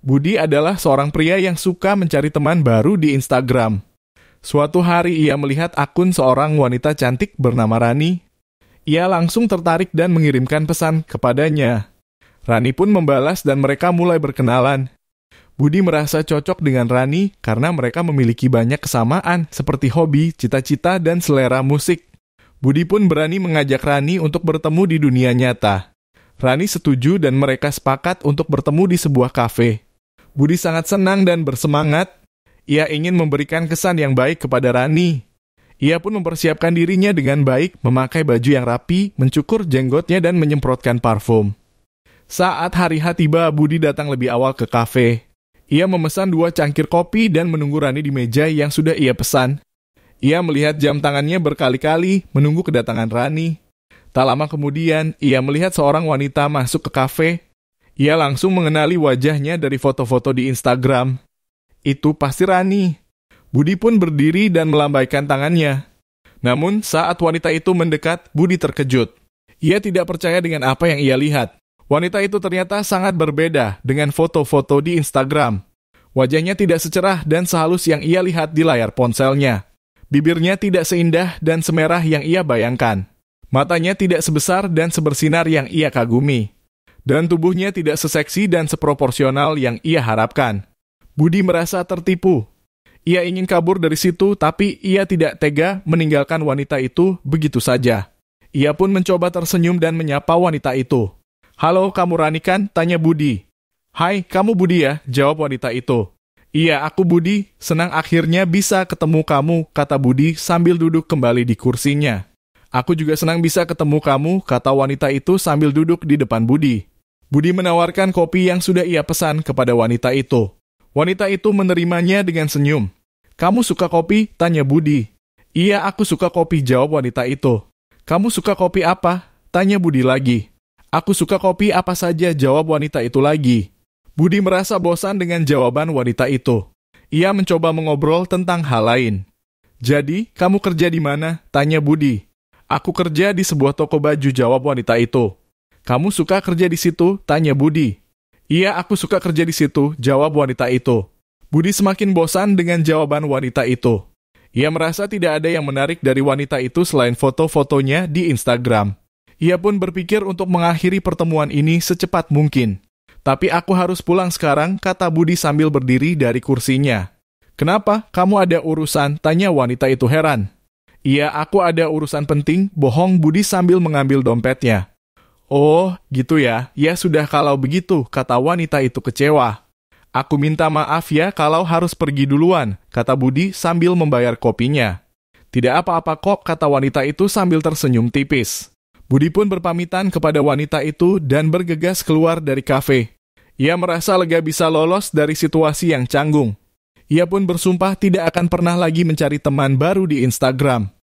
Budi adalah seorang pria yang suka mencari teman baru di Instagram. Suatu hari ia melihat akun seorang wanita cantik bernama Rani. Ia langsung tertarik dan mengirimkan pesan kepadanya. Rani pun membalas dan mereka mulai berkenalan. Budi merasa cocok dengan Rani karena mereka memiliki banyak kesamaan seperti hobi, cita-cita, dan selera musik. Budi pun berani mengajak Rani untuk bertemu di dunia nyata. Rani setuju dan mereka sepakat untuk bertemu di sebuah kafe. Budi sangat senang dan bersemangat. Ia ingin memberikan kesan yang baik kepada Rani. Ia pun mempersiapkan dirinya dengan baik, memakai baju yang rapi, mencukur jenggotnya dan menyemprotkan parfum. Saat hari H tiba, Budi datang lebih awal ke kafe. Ia memesan dua cangkir kopi dan menunggu Rani di meja yang sudah ia pesan. Ia melihat jam tangannya berkali-kali menunggu kedatangan Rani. Tak lama kemudian, ia melihat seorang wanita masuk ke kafe ia langsung mengenali wajahnya dari foto-foto di Instagram. Itu pasti Rani. Budi pun berdiri dan melambaikan tangannya. Namun, saat wanita itu mendekat, Budi terkejut. Ia tidak percaya dengan apa yang ia lihat. Wanita itu ternyata sangat berbeda dengan foto-foto di Instagram. Wajahnya tidak secerah dan sehalus yang ia lihat di layar ponselnya. Bibirnya tidak seindah dan semerah yang ia bayangkan. Matanya tidak sebesar dan sebersinar yang ia kagumi dan tubuhnya tidak seseksi dan seproporsional yang ia harapkan. Budi merasa tertipu. Ia ingin kabur dari situ, tapi ia tidak tega meninggalkan wanita itu begitu saja. Ia pun mencoba tersenyum dan menyapa wanita itu. Halo, kamu Rani kan? Tanya Budi. Hai, kamu Budi ya? Jawab wanita itu. Iya, aku Budi. Senang akhirnya bisa ketemu kamu, kata Budi sambil duduk kembali di kursinya. Aku juga senang bisa ketemu kamu, kata wanita itu sambil duduk di depan Budi. Budi menawarkan kopi yang sudah ia pesan kepada wanita itu. Wanita itu menerimanya dengan senyum. Kamu suka kopi? Tanya Budi. Iya, aku suka kopi, jawab wanita itu. Kamu suka kopi apa? Tanya Budi lagi. Aku suka kopi apa saja, jawab wanita itu lagi. Budi merasa bosan dengan jawaban wanita itu. Ia mencoba mengobrol tentang hal lain. Jadi, kamu kerja di mana? Tanya Budi. Aku kerja di sebuah toko baju, jawab wanita itu. Kamu suka kerja di situ? Tanya Budi. Iya, aku suka kerja di situ, jawab wanita itu. Budi semakin bosan dengan jawaban wanita itu. Ia merasa tidak ada yang menarik dari wanita itu selain foto-fotonya di Instagram. Ia pun berpikir untuk mengakhiri pertemuan ini secepat mungkin. Tapi aku harus pulang sekarang, kata Budi sambil berdiri dari kursinya. Kenapa? Kamu ada urusan? Tanya wanita itu heran. Iya, aku ada urusan penting, bohong Budi sambil mengambil dompetnya. Oh, gitu ya. Ya sudah kalau begitu, kata wanita itu kecewa. Aku minta maaf ya kalau harus pergi duluan, kata Budi sambil membayar kopinya. Tidak apa-apa kok, kata wanita itu sambil tersenyum tipis. Budi pun berpamitan kepada wanita itu dan bergegas keluar dari kafe. Ia merasa lega bisa lolos dari situasi yang canggung. Ia pun bersumpah tidak akan pernah lagi mencari teman baru di Instagram.